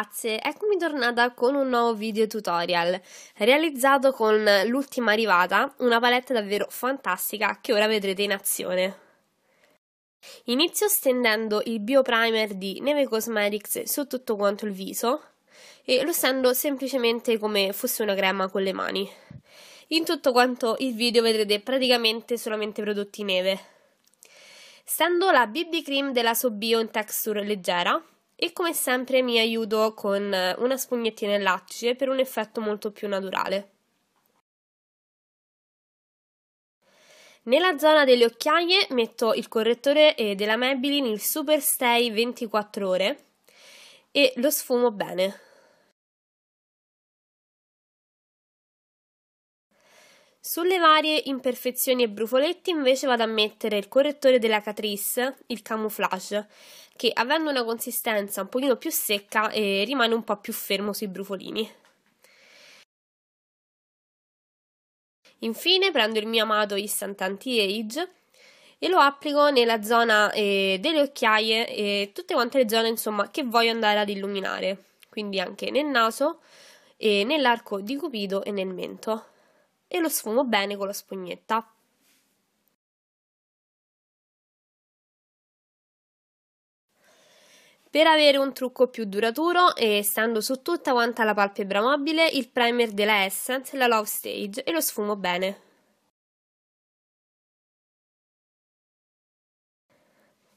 ragazze, eccomi tornata con un nuovo video tutorial realizzato con l'ultima arrivata, una palette davvero fantastica che ora vedrete in azione. Inizio stendendo il Bio Primer di Neve Cosmetics su tutto quanto il viso e lo stendo semplicemente come fosse una crema con le mani. In tutto quanto il video vedrete praticamente solamente prodotti neve. Stendo la BB Cream della Sobio in texture leggera e come sempre mi aiuto con eh, una spugnettina e lattice per un effetto molto più naturale. Nella zona delle occhiaie metto il correttore eh, della Maybelline, il Super Stay 24 ore e lo sfumo bene. Sulle varie imperfezioni e brufoletti invece vado a mettere il correttore della Catrice, il Camouflage, che avendo una consistenza un pochino più secca eh, rimane un po' più fermo sui brufolini. Infine prendo il mio amato Instant Anti-Age e lo applico nella zona eh, delle occhiaie e tutte quante le zone insomma, che voglio andare ad illuminare, quindi anche nel naso, nell'arco di cupido e nel mento e lo sfumo bene con la spugnetta. Per avere un trucco più duraturo e essendo su tutta quanta la palpebra mobile, il primer della Essence, la Love Stage e lo sfumo bene.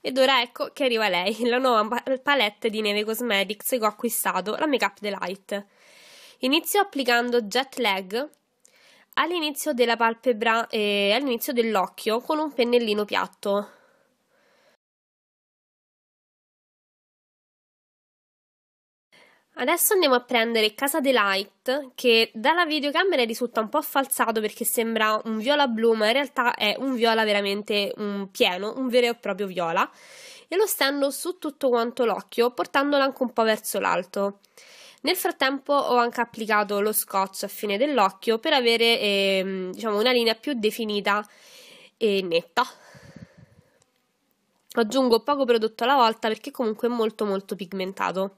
Ed ora ecco che arriva lei, la nuova palette di Neve Cosmetics che ho acquistato, la Makeup Delight. Inizio applicando Jet Lag, all'inizio della palpebra e eh, all'inizio dell'occhio con un pennellino piatto. Adesso andiamo a prendere Casa Delight, che dalla videocamera risulta un po' falsato perché sembra un viola blu, ma in realtà è un viola veramente un pieno, un vero e proprio viola. E lo stendo su tutto quanto l'occhio, portandolo anche un po' verso l'alto. Nel frattempo ho anche applicato lo scotch a fine dell'occhio per avere ehm, diciamo, una linea più definita e netta. Aggiungo poco prodotto alla volta perché comunque è molto molto pigmentato.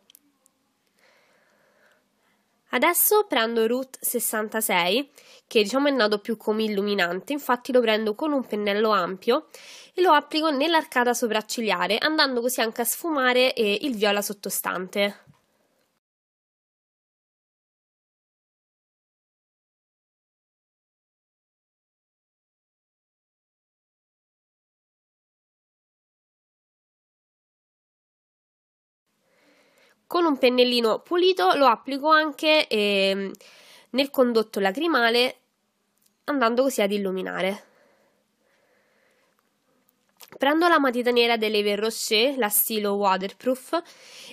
Adesso prendo Root 66, che diciamo è nato più come illuminante, infatti lo prendo con un pennello ampio e lo applico nell'arcata sopraccigliare, andando così anche a sfumare eh, il viola sottostante. con un pennellino pulito lo applico anche eh, nel condotto lacrimale andando così ad illuminare. Prendo la matita nera dell'Ever Rocher, la stilo waterproof,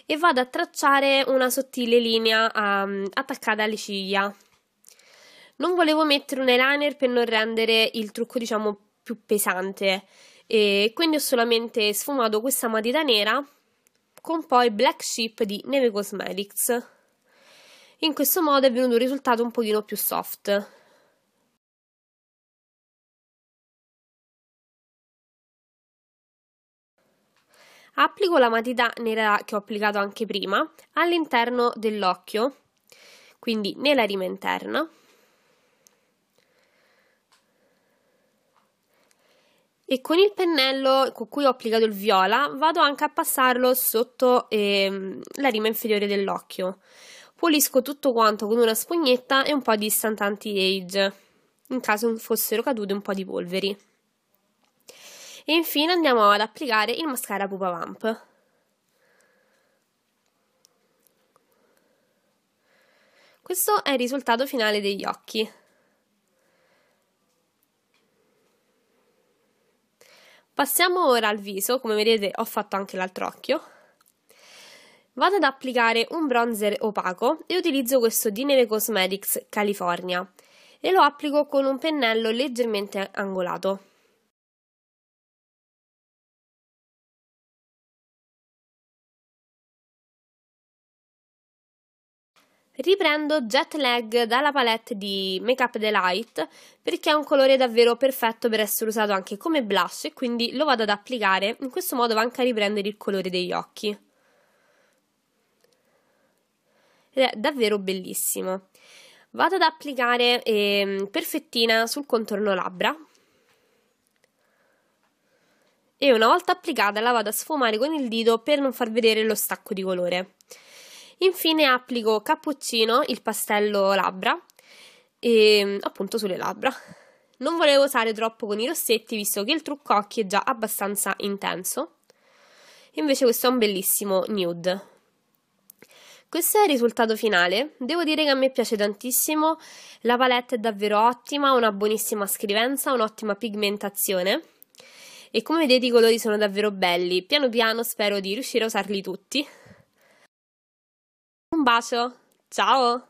e vado a tracciare una sottile linea um, attaccata alle ciglia. Non volevo mettere un eyeliner per non rendere il trucco, diciamo, più pesante, e quindi ho solamente sfumato questa matita nera con poi Black Sheep di Neve Cosmetics. In questo modo è venuto un risultato un pochino più soft. Applico la matita nera che ho applicato anche prima all'interno dell'occhio, quindi nella rima interna. e con il pennello con cui ho applicato il viola vado anche a passarlo sotto ehm, la rima inferiore dell'occhio. Pulisco tutto quanto con una spugnetta e un po' di instant anti-age, in caso fossero cadute un po' di polveri. E infine andiamo ad applicare il mascara Pupa Vamp. Questo è il risultato finale degli occhi. Passiamo ora al viso, come vedete ho fatto anche l'altro occhio. Vado ad applicare un bronzer opaco e utilizzo questo di Neve Cosmetics California e lo applico con un pennello leggermente angolato. Riprendo Jet Lag dalla palette di Make Up Delight perché è un colore davvero perfetto per essere usato anche come blush e quindi lo vado ad applicare, in questo modo va anche a riprendere il colore degli occhi. Ed è davvero bellissimo. Vado ad applicare eh, perfettina sul contorno labbra e una volta applicata la vado a sfumare con il dito per non far vedere lo stacco di colore. Infine applico cappuccino, il pastello labbra, e, ehm, appunto sulle labbra. Non volevo usare troppo con i rossetti visto che il trucco occhi è già abbastanza intenso. Invece questo è un bellissimo nude. Questo è il risultato finale. Devo dire che a me piace tantissimo, la palette è davvero ottima, una buonissima scrivenza, un'ottima pigmentazione e come vedete i colori sono davvero belli. Piano piano spero di riuscire a usarli tutti. Un bacio, ciao!